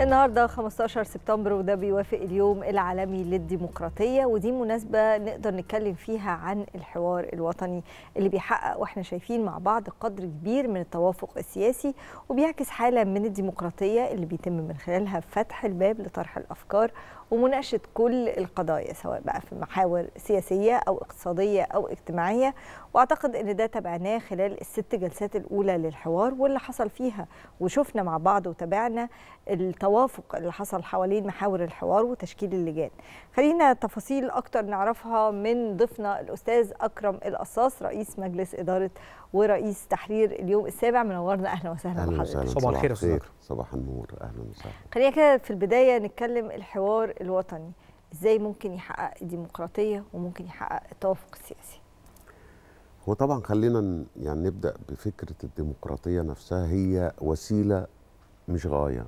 النهارده 15 سبتمبر وده بيوافق اليوم العالمي للديمقراطيه ودي مناسبه نقدر نتكلم فيها عن الحوار الوطني اللي بيحقق واحنا شايفين مع بعض قدر كبير من التوافق السياسي وبيعكس حاله من الديمقراطيه اللي بيتم من خلالها فتح الباب لطرح الافكار ومناقشه كل القضايا سواء بقى في محاور سياسيه او اقتصاديه او اجتماعيه واعتقد ان ده تابعناه خلال الست جلسات الاولى للحوار واللي حصل فيها وشفنا مع بعض وتابعنا التوافق اللي حصل حوالين محاور الحوار وتشكيل اللجان خلينا تفاصيل اكتر نعرفها من ضيفنا الاستاذ اكرم القصاص رئيس مجلس اداره ورئيس تحرير اليوم السابع منورنا اهلا وسهلا بحضرتك صباح الخير صباح النور اهلا وسهلا خلينا كده في البدايه نتكلم الحوار الوطني ازاي ممكن يحقق ديمقراطيه وممكن يحقق التوافق السياسي هو طبعا خلينا يعني نبدا بفكره الديمقراطيه نفسها هي وسيله مش غايه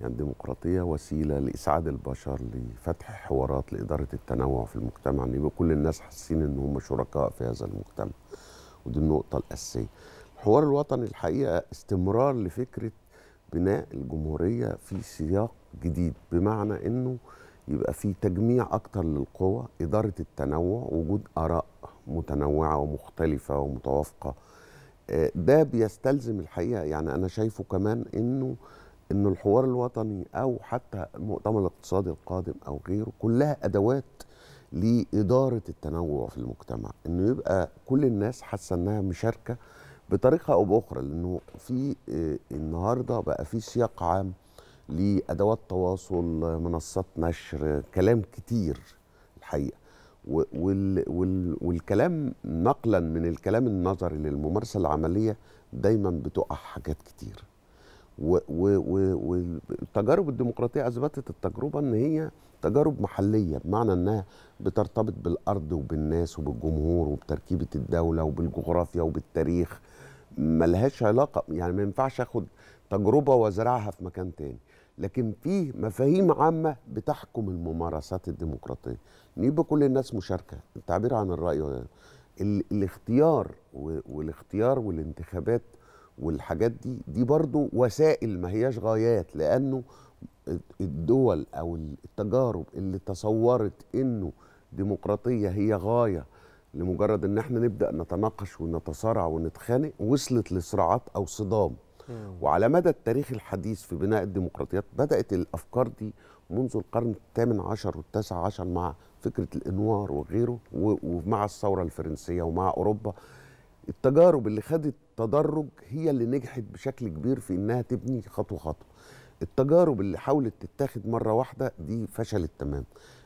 يعني الديمقراطيه وسيله لاسعاد البشر لفتح حوارات لاداره التنوع في المجتمع ان يعني يبقى كل الناس حاسين ان هم شركاء في هذا المجتمع ودي النقطه الاساسيه الحوار الوطني الحقيقه استمرار لفكره بناء الجمهوريه في سياق جديد بمعنى انه يبقى في تجميع اكتر للقوى اداره التنوع وجود اراء متنوعه ومختلفه ومتوافقه آه، ده بيستلزم الحقيقه يعني انا شايفه كمان انه ان الحوار الوطني او حتى المؤتمر الاقتصادي القادم او غيره كلها ادوات لاداره التنوع في المجتمع انه يبقى كل الناس حاسه انها مشاركه بطريقه او باخرى لانه في آه، النهارده بقى في سياق عام لادوات تواصل منصات نشر كلام كتير الحقيقه وال وال والكلام نقلا من الكلام النظري للممارسه العمليه دايما بتقع حاجات كتير والتجارب الديمقراطيه اثبتت التجربه ان هي تجارب محليه بمعنى انها بترتبط بالارض وبالناس وبالجمهور وبتركيبه الدوله وبالجغرافيا وبالتاريخ ملهاش علاقه يعني ما ينفعش اخد تجربه وازرعها في مكان تاني لكن في مفاهيم عامه بتحكم الممارسات الديمقراطيه ان يبقى كل الناس مشاركه التعبير عن الراي الاختيار والاختيار والانتخابات والحاجات دي دي برضو وسائل ما هياش غايات لانه الدول او التجارب اللي تصورت انه ديمقراطيه هي غايه لمجرد ان احنا نبدا نتناقش ونتصارع ونتخانق وصلت لصراعات او صدام وعلى مدى التاريخ الحديث في بناء الديمقراطيات بدأت الأفكار دي منذ القرن الثامن عشر والتاسع عشر مع فكرة الإنوار وغيره ومع الثورة الفرنسية ومع أوروبا التجارب اللي خدت تدرج هي اللي نجحت بشكل كبير في إنها تبني خطوة خطوة التجارب اللي حاولت تتاخد مرة واحدة دي فشلت تمام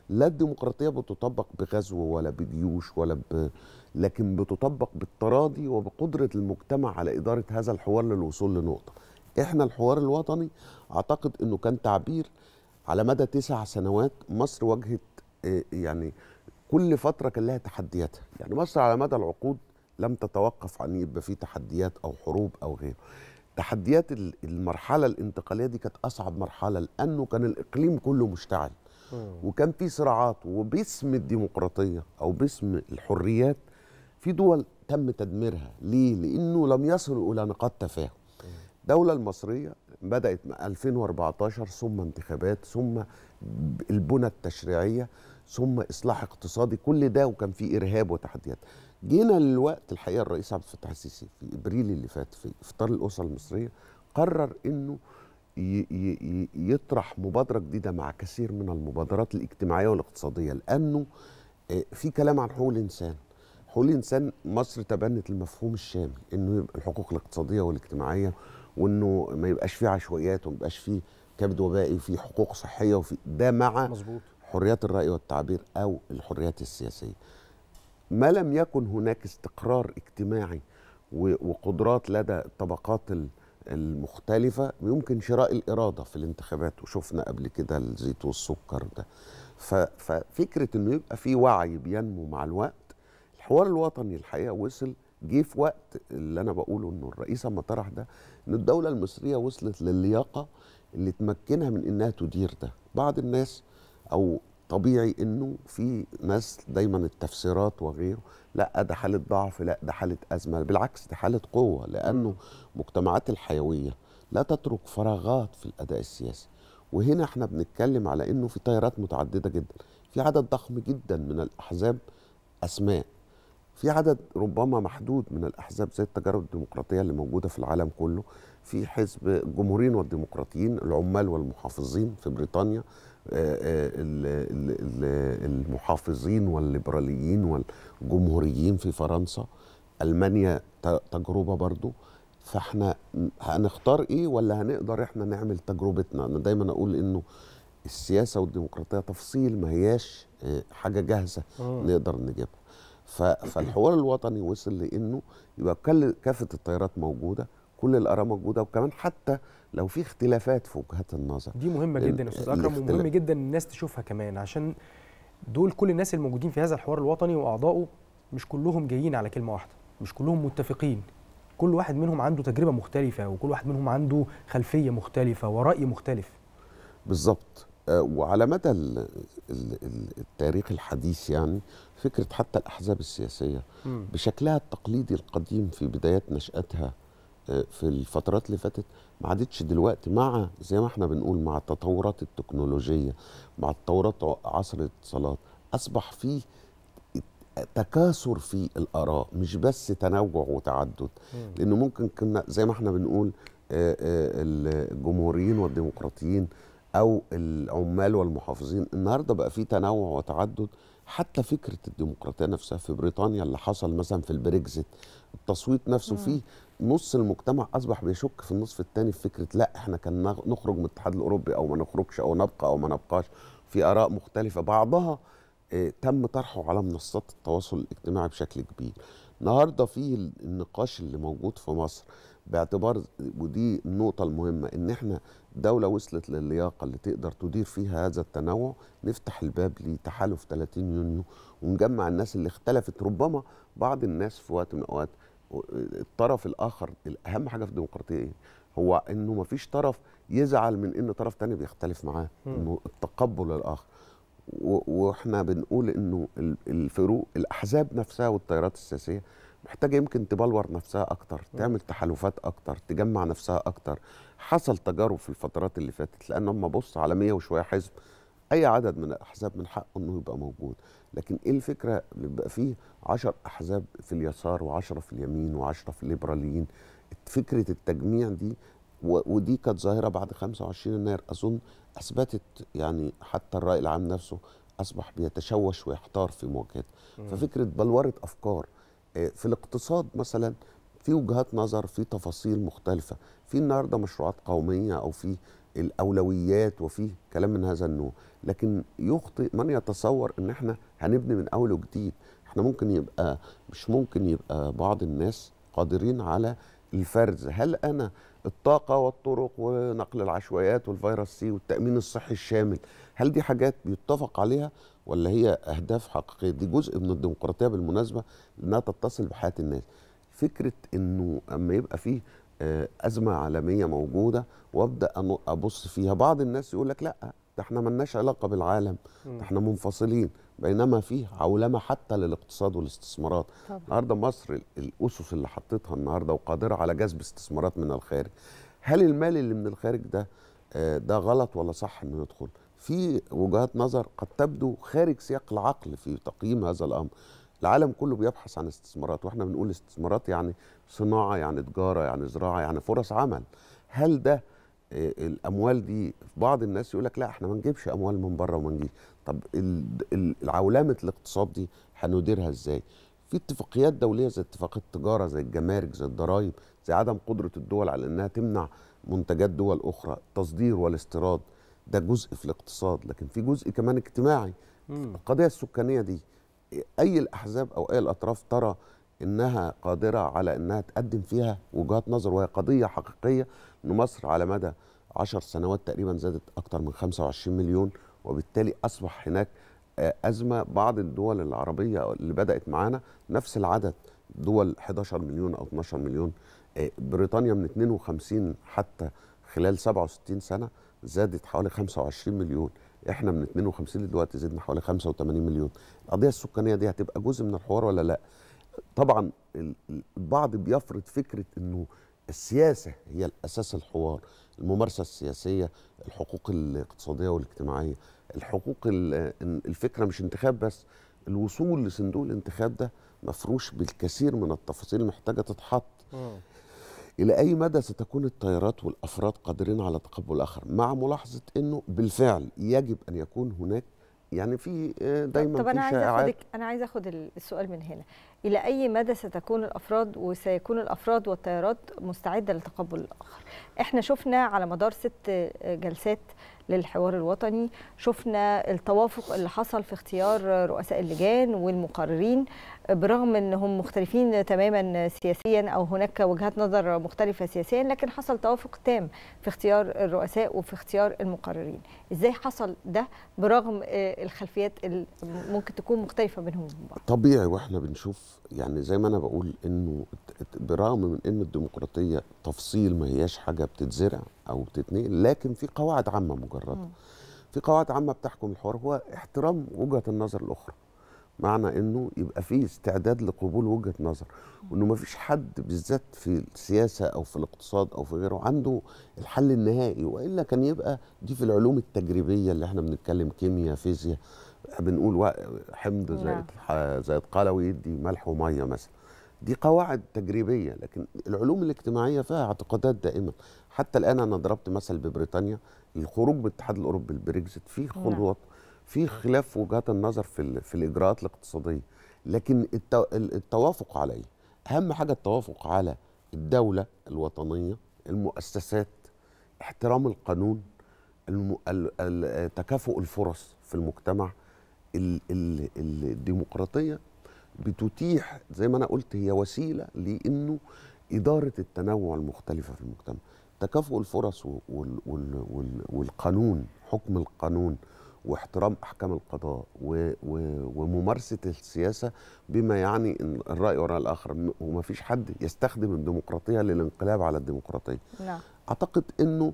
لا الديمقراطيه بتطبق بغزو ولا بجيوش ولا ب... لكن بتطبق بالتراضي وبقدره المجتمع على اداره هذا الحوار للوصول لنقطه احنا الحوار الوطني اعتقد انه كان تعبير على مدى تسع سنوات مصر واجهت آه، يعني كل فتره كان لها تحدياتها يعني مصر على مدى العقود لم تتوقف عن يبقى في تحديات او حروب او غيره تحديات المرحله الانتقاليه دي كانت اصعب مرحله لانه كان الاقليم كله مشتعل وكان في صراعات وباسم الديمقراطيه او باسم الحريات في دول تم تدميرها ليه لانه لم يصلوا الى نقاط تفاهم الدوله المصريه بدات 2014 ثم انتخابات ثم البنى التشريعيه ثم اصلاح اقتصادي كل ده وكان في ارهاب وتحديات جينا للوقت الحقيقه الرئيس عبد الفتاح السيسي في ابريل اللي فات في افطار الاسر المصريه قرر انه يطرح مبادرة جديدة مع كثير من المبادرات الاجتماعية والاقتصادية لأنه آه، في كلام عن حقوق الإنسان حقوق الإنسان مصر تبنت المفهوم الشامل إنه يبقى الحقوق الاقتصادية والاجتماعية وإنه ما يبقاش فيه عشوائيات وما يبقاش فيه كبد وبائي وفي حقوق صحية وفي ده مع مظبوط حريات الرأي والتعبير أو الحريات السياسية ما لم يكن هناك استقرار اجتماعي وقدرات لدى الطبقات ال المختلفة يمكن شراء الإرادة في الانتخابات وشفنا قبل كده الزيت والسكر ده ففكرة إنه يبقى في وعي بينمو مع الوقت الحوار الوطني الحقيقة وصل جه في وقت اللي أنا بقوله إنه الرئيس أما طرح ده إن الدولة المصرية وصلت للياقة اللي تمكنها من إنها تدير ده بعض الناس أو طبيعي انه في ناس دايما التفسيرات وغيره لا ده حاله ضعف لا ده حاله ازمه بالعكس دي حاله قوه لانه مجتمعات الحيويه لا تترك فراغات في الاداء السياسي وهنا احنا بنتكلم على انه في تيارات متعدده جدا في عدد ضخم جدا من الاحزاب اسماء في عدد ربما محدود من الاحزاب زي التجارب الديمقراطيه اللي موجوده في العالم كله في حزب الجمهوريين والديمقراطيين العمال والمحافظين في بريطانيا آه، آه، المحافظين والليبراليين والجمهوريين في فرنسا المانيا تجربه برضو فاحنا هنختار ايه ولا هنقدر احنا نعمل تجربتنا انا دايما اقول انه السياسه والديمقراطيه تفصيل ما هياش آه، حاجه جاهزه نقدر نجيبها فالحوار الوطني وصل لانه يبقى كافه التيارات موجوده كل الاراء موجوده وكمان حتى لو في اختلافات في وجهات النظر دي مهمه جدا يا استاذ اكرم ومهم جدا الناس تشوفها كمان عشان دول كل الناس الموجودين في هذا الحوار الوطني واعضائه مش كلهم جايين على كلمه واحده مش كلهم متفقين كل واحد منهم عنده تجربه مختلفه وكل واحد منهم عنده خلفيه مختلفه وراي مختلف بالظبط آه، وعلى مدى التاريخ الحديث يعني فكره حتى الاحزاب السياسيه بشكلها التقليدي القديم في بدايات نشاتها في الفترات اللي فاتت ما عادتش دلوقتي مع زي ما احنا بنقول مع التطورات التكنولوجيه مع تطورات عصر الاتصالات اصبح فيه تكاثر في الاراء مش بس تنوع وتعدد لانه ممكن كنا زي ما احنا بنقول آه، آه، الجمهوريين والديمقراطيين او العمال والمحافظين النهارده بقى في تنوع وتعدد حتى فكره الديمقراطيه نفسها في بريطانيا اللي حصل مثلا في البريكزيت التصويت نفسه مم. فيه نص المجتمع اصبح بيشك في النصف الثاني في فكره لا احنا كان نخرج من الاتحاد الاوروبي او ما نخرجش او نبقى او ما نبقاش في اراء مختلفه بعضها آه، تم طرحه على منصات التواصل الاجتماعي بشكل كبير النهارده في النقاش اللي موجود في مصر باعتبار ودي النقطه المهمه ان احنا دوله وصلت للياقه اللي تقدر تدير فيها هذا التنوع نفتح الباب لتحالف 30 يونيو ونجمع الناس اللي اختلفت ربما بعض الناس في وقت من الاوقات الطرف الاخر الاهم حاجه في الديمقراطيه ايه هو انه ما فيش طرف يزعل من ان طرف تاني بيختلف معاه انه التقبل الاخر واحنا بنقول انه الفروق الاحزاب نفسها والتيارات السياسيه محتاجه يمكن تبلور نفسها اكتر تعمل تحالفات اكتر تجمع نفسها اكتر حصل تجارب في الفترات اللي فاتت لان هم بص على 100 وشويه حزب اي عدد من الاحزاب من حقه انه يبقى موجود لكن ايه الفكره بيبقى فيه 10 احزاب في اليسار و10 في اليمين و10 في الليبراليين فكره التجميع دي ودي كانت ظاهره بعد 25 يناير اظن اثبتت يعني حتى الراي العام نفسه اصبح بيتشوش ويحتار في مواجهته ففكره بلوره افكار آه، في الاقتصاد مثلا في وجهات نظر في تفاصيل مختلفه في النهارده مشروعات قوميه او في الاولويات وفيه كلام من هذا النوع لكن يخطئ من يتصور ان احنا هنبني من اول وجديد احنا ممكن يبقى مش ممكن يبقى بعض الناس قادرين على الفرز هل انا الطاقه والطرق ونقل العشوائيات والفيروس سي والتامين الصحي الشامل هل دي حاجات بيتفق عليها ولا هي اهداف حقيقيه دي جزء من الديمقراطيه بالمناسبه انها تتصل بحياه الناس فكره انه اما يبقى فيه آه، ازمه عالميه موجوده وابدا ابص فيها بعض الناس يقول لك لا ده احنا ملناش علاقه بالعالم ده احنا منفصلين بينما فيه عولمه حتى للاقتصاد والاستثمارات طبعا. النهارده مصر الاسس اللي حطيتها النهارده وقادره على جذب استثمارات من الخارج هل المال اللي من الخارج ده آه، ده غلط ولا صح انه يدخل في وجهات نظر قد تبدو خارج سياق العقل في تقييم هذا الامر العالم كله بيبحث عن استثمارات واحنا بنقول استثمارات يعني صناعه يعني تجاره يعني زراعه يعني فرص عمل هل ده آه، الاموال دي بعض الناس يقول لك لا احنا ما نجيبش اموال من بره وما نجيبش طب العولمه الاقتصاد دي هنديرها ازاي في اتفاقيات دوليه زي اتفاقيه التجاره زي الجمارك زي الضرائب زي عدم قدره الدول على انها تمنع منتجات دول اخرى التصدير والاستيراد ده جزء في الاقتصاد لكن في جزء كمان اجتماعي القضيه السكانيه دي اي الاحزاب او اي الاطراف ترى انها قادره على انها تقدم فيها وجهات نظر وهي قضيه حقيقيه ان مصر على مدى 10 سنوات تقريبا زادت اكثر من 25 مليون وبالتالي اصبح هناك آه، ازمه بعض الدول العربيه اللي بدات معانا نفس العدد دول 11 مليون او 12 مليون آه، بريطانيا من 52 حتى خلال 67 سنه زادت حوالي 25 مليون احنا من 52 دلوقتي زدنا حوالي 85 مليون القضيه السكانيه دي هتبقى جزء من الحوار ولا لا طبعا البعض بيفرض فكره انه السياسه هي الاساس الحوار الممارسه السياسيه الحقوق الاقتصاديه والاجتماعيه الحقوق الفكره مش انتخاب بس الوصول لصندوق الانتخاب ده مفروش بالكثير من التفاصيل محتاجه تتحط إلى أي مدى ستكون التيارات والأفراد قادرين على تقبل الآخر مع ملاحظة أنه بالفعل يجب أن يكون هناك يعني في آه، دايما طب في انا عايز اخدك انا عايز اخد السؤال من هنا إلى أي مدى ستكون الأفراد وسيكون الأفراد والتيارات مستعدة لتقبل الآخر إحنا شفنا على مدار ست جلسات للحوار الوطني شفنا التوافق اللي حصل في اختيار رؤساء اللجان والمقررين برغم انهم مختلفين تماما سياسيا او هناك وجهات نظر مختلفه سياسيا لكن حصل توافق تام في اختيار الرؤساء وفي اختيار المقررين ازاي حصل ده برغم آه، الخلفيات اللي ممكن تكون مختلفه بينهم طبيعي واحنا بنشوف يعني زي ما انا بقول انه برغم من ان الديمقراطيه تفصيل ما هياش حاجه بتتزرع او بتتنقل لكن في قواعد عامه مجرده في قواعد عامه بتحكم الحوار هو احترام وجهه النظر الاخرى معنى انه يبقى في استعداد لقبول وجهه نظر وانه ما فيش حد بالذات في السياسه او في الاقتصاد او في غيره عنده الحل النهائي والا كان يبقى دي في العلوم التجريبيه اللي احنا بنتكلم كيمياء فيزياء بنقول حمض زائد نعم. زائد قلوي يدي ملح وميه مثلا دي قواعد تجريبيه لكن العلوم الاجتماعيه فيها اعتقادات دائما حتى الان انا ضربت مثل ببريطانيا الخروج بالاتحاد الاوروبي البريكزت في نعم. خطوات في خلاف وجهات النظر في في الاجراءات الاقتصاديه لكن التوافق عليه اهم حاجه التوافق على الدوله الوطنيه المؤسسات احترام القانون تكافؤ الفرص في المجتمع الديمقراطيه بتتيح زي ما انا قلت هي وسيله لانه اداره التنوع المختلفه في المجتمع تكافؤ الفرص وال وال وال والقانون حكم القانون واحترام احكام القضاء و و وممارسه السياسه بما يعني ان الراي وراء الاخر وما فيش حد يستخدم الديمقراطيه للانقلاب على الديمقراطيه لا. نعم. اعتقد انه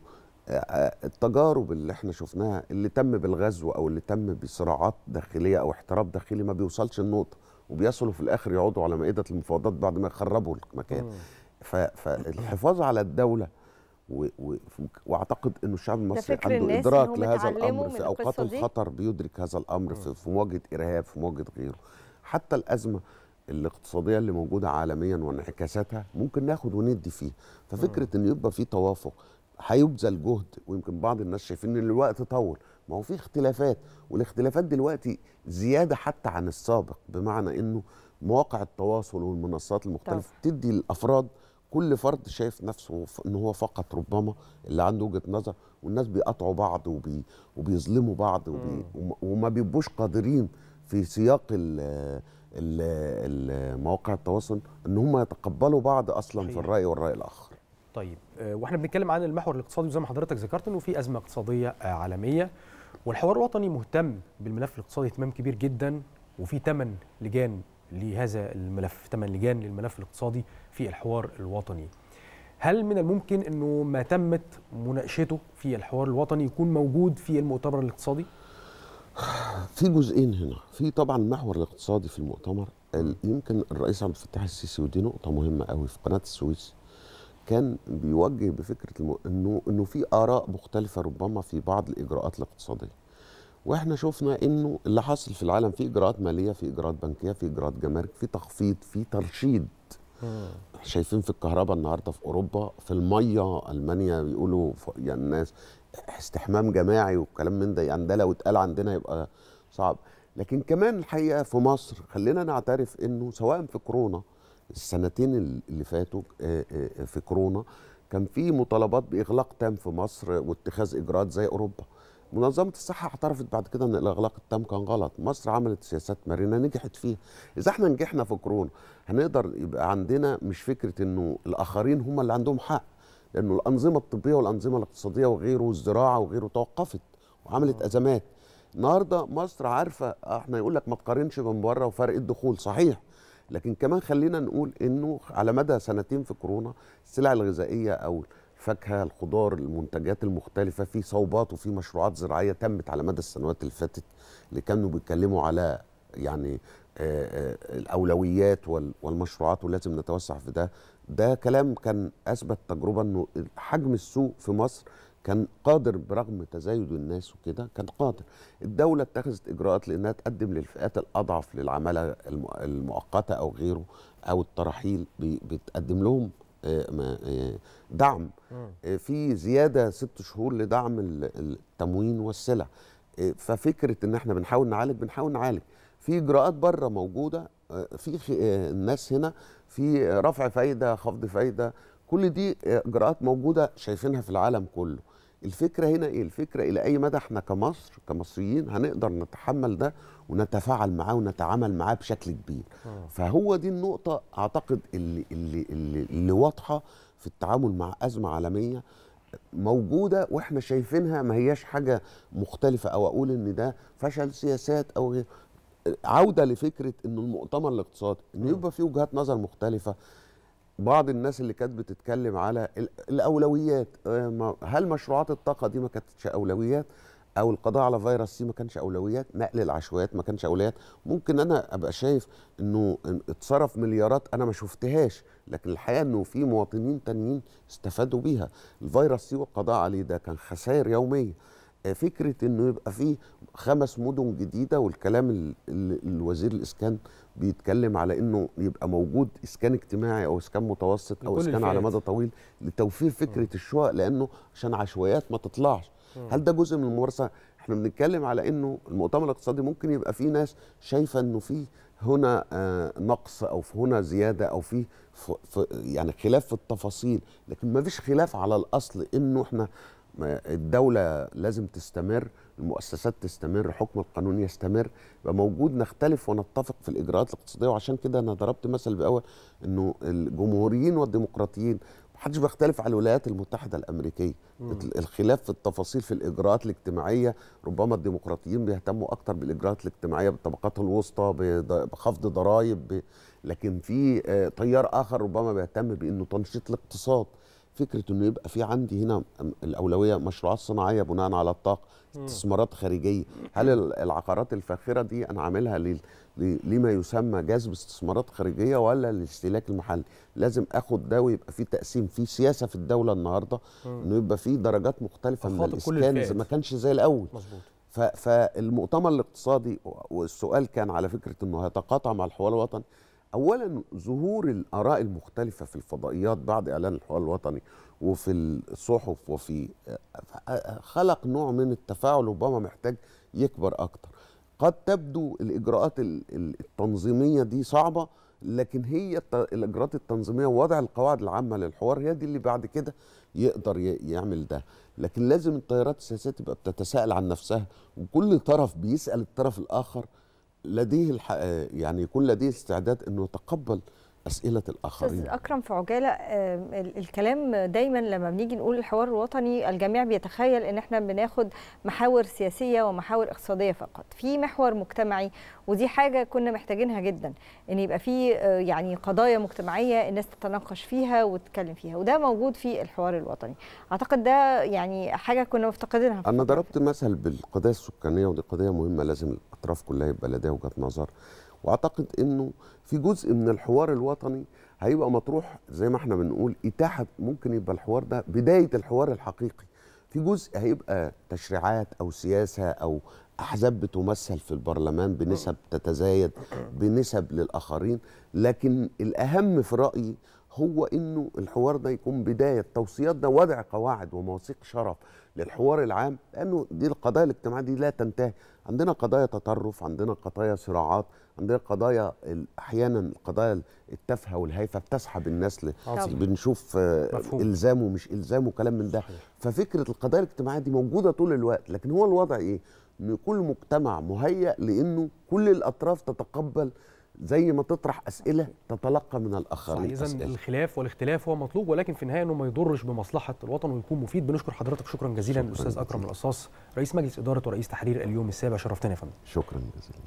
التجارب اللي احنا شفناها اللي تم بالغزو او اللي تم بصراعات داخليه او احتراب داخلي ما بيوصلش النقطه وبيصلوا في الاخر يقعدوا على مائده المفاوضات بعد ما يخربوا المكان فالحفاظ على الدوله و... و... واعتقد انه الشعب المصري عنده ادراك لهذا الامر في اوقات الخطر بيدرك هذا الامر في, في مواجهه ارهاب في مواجهه غيره حتى الازمه الاقتصاديه اللي موجوده عالميا وانعكاساتها ممكن ناخد وندي فيها ففكره ان يبقى في توافق هيبذل جهد ويمكن بعض الناس شايفين ان الوقت طول ما هو في اختلافات والاختلافات دلوقتي زياده حتى عن السابق بمعنى انه مواقع التواصل والمنصات المختلفه بتدي الافراد كل فرد شايف نفسه ان هو فقط ربما اللي عنده وجهه نظر والناس بيقطعوا بعض وبي وبيظلموا بعض وبي وما بيبقوش قادرين في سياق ال مواقع التواصل ان هم يتقبلوا بعض اصلا في الراي والراي الاخر طيب آه، واحنا بنتكلم عن المحور الاقتصادي وزي ما حضرتك ذكرت انه في ازمه اقتصاديه آه، عالميه والحوار الوطني مهتم بالملف الاقتصادي اهتمام كبير جدا وفي ثمن لجان لهذا الملف ثمن لجان للملف الاقتصادي في الحوار الوطني هل من الممكن انه ما تمت مناقشته في الحوار الوطني يكون موجود في المؤتمر الاقتصادي في جزئين هنا في طبعا المحور الاقتصادي في المؤتمر يمكن الرئيس عبد الفتاح السيسي ودي نقطه مهمه قوي في قناه السويس كان بيوجه بفكره الم... انه انه في اراء مختلفه ربما في بعض الاجراءات الاقتصاديه واحنا شفنا انه اللي حصل في العالم في اجراءات ماليه في اجراءات بنكيه في اجراءات جمارك في تخفيض في ترشيد شايفين في الكهرباء النهارده في اوروبا في الميه المانيا بيقولوا يعني الناس استحمام جماعي والكلام من ده يعني ده لو اتقال عندنا يبقى صعب لكن كمان الحقيقه في مصر خلينا نعترف انه سواء في كورونا السنتين اللي فاتوا آه، آه، آه، في كورونا كان في مطالبات باغلاق تام في مصر واتخاذ اجراءات زي اوروبا منظمه الصحه اعترفت بعد كده ان الاغلاق التام كان غلط مصر عملت سياسات مرنه نجحت فيها اذا احنا نجحنا في كورونا هنقدر يبقى عندنا مش فكره انه الاخرين هم اللي عندهم حق لانه الانظمه الطبيه والانظمه الاقتصاديه وغيره والزراعه وغيره توقفت وعملت ازمات النهارده مصر عارفه احنا يقول لك ما تقارنش من بره وفرق الدخول صحيح لكن كمان خلينا نقول انه على مدى سنتين في كورونا السلع الغذائيه او الفاكهه الخضار المنتجات المختلفه في صوبات وفي مشروعات زراعيه تمت على مدى السنوات اللي فاتت اللي كانوا بيتكلموا على يعني آه، آه، الاولويات والمشروعات ولازم نتوسع في ده ده كلام كان اثبت تجربه انه حجم السوق في مصر كان قادر برغم تزايد الناس وكده كان قادر الدولة اتخذت إجراءات لأنها تقدم للفئات الأضعف للعمالة المؤقتة أو غيره أو الترحيل بتقدم لهم آه، آه، دعم آه، في زيادة ست شهور لدعم التموين والسلع ففكرة إن إحنا بنحاول نعالج بنحاول نعالج في إجراءات بره موجودة في الناس هنا في رفع فايدة خفض فايدة كل دي إجراءات موجودة شايفينها في العالم كله الفكره هنا ايه الفكره الى اي مدى احنا كمصر كمصريين هنقدر نتحمل ده ونتفاعل معاه ونتعامل معاه بشكل كبير آه. فهو دي النقطه اعتقد اللي اللي اللي, اللي واضحه في التعامل مع ازمه عالميه موجوده واحنا شايفينها ما هياش حاجه مختلفه او اقول ان ده فشل سياسات او غير عوده لفكره ان المؤتمر الاقتصادي ان يبقى فيه وجهات نظر مختلفه بعض الناس اللي كانت بتتكلم على الاولويات آه، هل مشروعات الطاقه دي ما كانتش اولويات او القضاء على فيروس سي ما كانش اولويات نقل العشوائيات ما كانش اولويات ممكن انا ابقى شايف انه اتصرف مليارات انا ما شفتهاش لكن الحقيقه انه في مواطنين تانيين استفادوا بيها الفيروس سي والقضاء عليه ده كان خسائر يوميه فكره انه يبقى فيه خمس مدن جديده والكلام الوزير الاسكان بيتكلم على انه يبقى موجود اسكان اجتماعي او اسكان متوسط او اسكان على مدى طويل لتوفير فكره الشقق لانه عشان عشوائيات ما تطلعش هل ده جزء من الممارسه احنا بنتكلم على انه المؤتمر الاقتصادي ممكن يبقى فيه ناس شايفه انه فيه هنا آه، نقص او في هنا زياده او في يعني خلاف في التفاصيل لكن ما فيش خلاف على الاصل انه احنا الدولة لازم تستمر المؤسسات تستمر حكم القانون يستمر يبقى موجود نختلف ونتفق في الإجراءات الاقتصادية وعشان كده أنا ضربت مثل بأول أنه الجمهوريين والديمقراطيين محدش بيختلف على الولايات المتحدة الأمريكية مم. الخلاف في التفاصيل في الإجراءات الاجتماعية ربما الديمقراطيين بيهتموا أكتر بالإجراءات الاجتماعية بالطبقات الوسطى بخفض ضرائب لكن في آه، تيار آخر ربما بيهتم بأنه تنشيط الاقتصاد فكره انه يبقى في عندي هنا الاولويه مشروعات صناعيه بناء على الطاقه استثمارات خارجيه هل العقارات الفاخره دي انا عاملها لما يسمى جذب استثمارات خارجيه ولا للاستهلاك المحلي لازم اخد ده ويبقى في تقسيم في سياسه في الدوله النهارده انه يبقى في درجات مختلفه من الاسكان ما كانش زي الاول مظبوط فالمؤتمر الاقتصادي والسؤال كان على فكره انه هيتقاطع مع الحوار الوطني اولا ظهور الاراء المختلفه في الفضائيات بعد اعلان الحوار الوطني وفي الصحف وفي خلق نوع من التفاعل ربما محتاج يكبر اكتر قد تبدو الاجراءات التنظيميه دي صعبه لكن هي الاجراءات التنظيميه ووضع القواعد العامه للحوار هي دي اللي بعد كده يقدر يعمل ده لكن لازم التيارات السياسيه تبقى بتتساءل عن نفسها وكل طرف بيسال الطرف الاخر لديه الح... يعني يكون لديه استعداد انه يتقبل اسئله الاخرين استاذ اكرم في عجاله آه، الكلام دايما لما بنيجي نقول الحوار الوطني الجميع بيتخيل ان احنا بناخد محاور سياسيه ومحاور اقتصاديه فقط في محور مجتمعي ودي حاجه كنا محتاجينها جدا ان يبقى في آه، يعني قضايا مجتمعيه الناس تتناقش فيها وتتكلم فيها وده موجود في الحوار الوطني اعتقد ده يعني حاجه كنا مفتقدينها انا ضربت مثل بالقضيه السكانيه ودي قضيه مهمه لازم الاطراف كلها يبقى لديها وجهه نظر واعتقد انه في جزء من الحوار الوطني هيبقى مطروح زي ما احنا بنقول اتاحه ممكن يبقى الحوار ده بدايه الحوار الحقيقي في جزء هيبقى تشريعات او سياسه او احزاب بتمثل في البرلمان بنسب تتزايد بنسب للاخرين لكن الاهم في رايي هو انه الحوار ده يكون بدايه توصيات ده وضع قواعد ومواثيق شرف للحوار العام لانه دي القضايا الاجتماعيه دي لا تنتهي عندنا قضايا تطرف عندنا قضايا صراعات عندنا قضايا احيانا القضايا التافهه والهايفه بتسحب الناس ل... بنشوف آه، مفهوم. الزام ومش الزام وكلام من ده ففكره القضايا الاجتماعيه دي موجوده طول الوقت لكن هو الوضع ايه ان كل مجتمع مهيأ لانه كل الاطراف تتقبل زي ما تطرح اسئله تتلقى من الاخرين اذا الخلاف والاختلاف هو مطلوب ولكن في النهايه انه ما يضرش بمصلحه الوطن ويكون مفيد بنشكر حضرتك شكرا جزيلا الاستاذ اكرم القصاص رئيس مجلس اداره ورئيس تحرير اليوم السابع شرفتنا يا فندم شكرا جزيلا